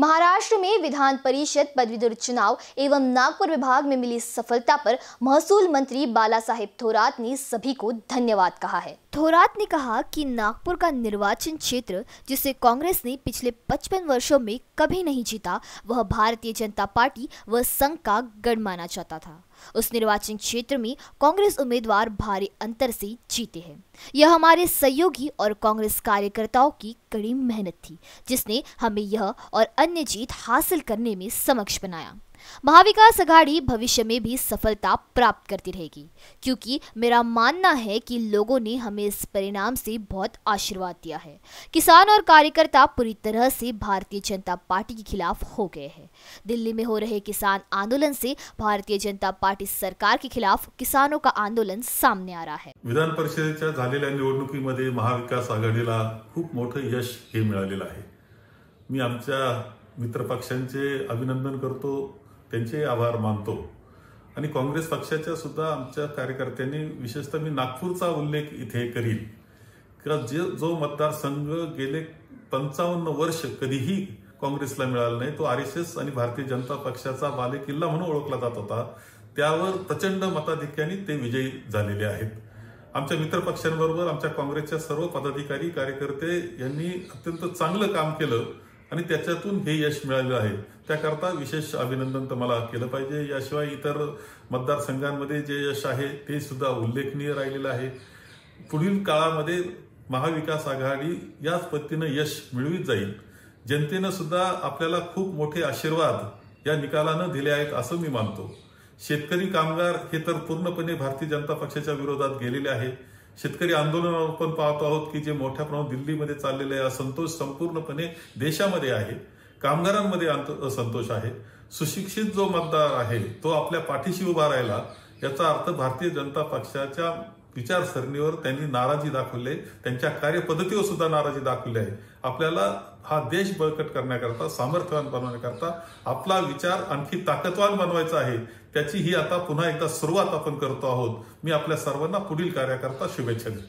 महाराष्ट्र में विधान परिषद पदवीधर चुनाव एवं नागपुर विभाग में मिली सफलता पर महसूल मंत्री बाला साहेब थोरात ने सभी को धन्यवाद कहा है थोरात ने कहा कि नागपुर का निर्वाचन क्षेत्र जिसे कांग्रेस ने पिछले 55 वर्षों में कभी नहीं जीता वह भारतीय जनता पार्टी व संघ का गढ़ माना जाता था उस निर्वाचन क्षेत्र में कांग्रेस उम्मीदवार भारी अंतर से जीते हैं यह हमारे सहयोगी और कांग्रेस कार्यकर्ताओं की कड़ी मेहनत थी जिसने हमें यह और अन्य जीत हासिल करने में समक्ष बनाया महाविकास आघाड़ी भविष्य में भी सफलता प्राप्त करती रहेगी क्योंकि मेरा मानना है कि लोगों ने हमें इस परिणाम से बहुत आशीर्वाद दिया है किसान और कार्यकर्ता पूरी तरह से भारतीय जनता पार्टी के खिलाफ हो गए हैं दिल्ली में हो रहे किसान आंदोलन से भारतीय जनता पार्टी सरकार के खिलाफ किसानों का आंदोलन सामने आ रहा है विधान परिषद झालेल्या निवडणुकीमध्ये महाविकास आघाड़ी खूब मोट यश मिला मित्र पक्षांचे अभिनंदन करतो त्यांचे आभार मानतो आणि काँग्रेस पक्षाच्या सुद्धा आमच्या कार्यकर्त्यांनी विशेषतः मी नागपूरचा उल्लेख इथे करील किंवा जे जो मतदारसंघ गेले पंचावन्न वर्ष कधीही काँग्रेसला मिळाला नाही तो आर एस एस आणि भारतीय जनता पक्षाचा बाले किल्ला म्हणून ओळखला जात होता त्यावर प्रचंड मताधिक्याने ते विजयी झालेले आहेत आमच्या मित्र पक्षांबरोबर आमच्या काँग्रेसच्या सर्व पदाधिकारी कार्यकर्ते यांनी अत्यंत चांगलं काम केलं आणि त्याच्यातून हे यश मिळालेलं आहे त्याकरता विशेष अभिनंदन तर मला केलं पाहिजे याशिवाय इतर मतदारसंघांमध्ये जे यश आहे ते सुद्धा उल्लेखनीय राहिलेलं आहे पुढील काळामध्ये महाविकास आघाडी याच पद्धतीनं यश मिळवित जाईल जनतेनं सुद्धा आपल्याला खूप मोठे आशीर्वाद या निकालानं दिले आहेत असं मी मानतो शेतकरी कामगार हे तर पूर्णपणे भारतीय जनता पक्षाच्या विरोधात गेलेले आहे शेतकरी आंदोलन आपण पाहतो आहोत की जे मोठ्या प्रमाणात दिल्लीमध्ये चाललेले असंतोष संपूर्णपणे देशामध्ये आहे कामगारांमध्ये असंतोष आहे सुशिक्षित जो मतदार आहे तो आपल्या पाठीशी उभा राहिला याचा अर्थ भारतीय जनता पक्षाच्या विचारसरणीवर त्यांनी नाराजी दाखवली त्यांच्या कार्यपद्धतीवर सुद्धा नाराजी दाखवली आहे आपल्याला हा देश बळकट करण्याकरता सामर्थ्यवान बनवण्याकरता आपला विचार आणखी ताकदवान बनवायचा आहे त्याची ही आता पुन्हा एकदा सुरुवात आपण करतो आहोत मी आपल्या सर्वांना पुढील कार्याकरता शुभेच्छा देतो